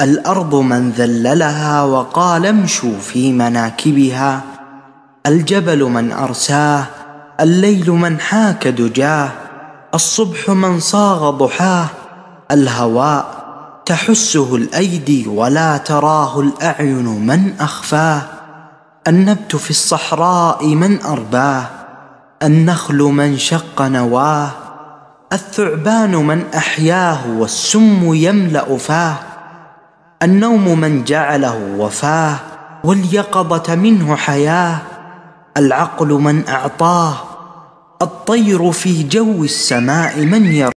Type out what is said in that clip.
الارض من ذللها وقال امشوا في مناكبها الجبل من ارساه الليل من حاك دجاه الصبح من صاغ ضحاه الهواء تحسه الايدي ولا تراه الاعين من اخفاه النبت في الصحراء من ارباه النخل من شق نواه الثعبان من احياه والسم يملا فاه النوم من جعله وفاه واليقظه منه حياه العقل من اعطاه الطير في جو السماء من يرى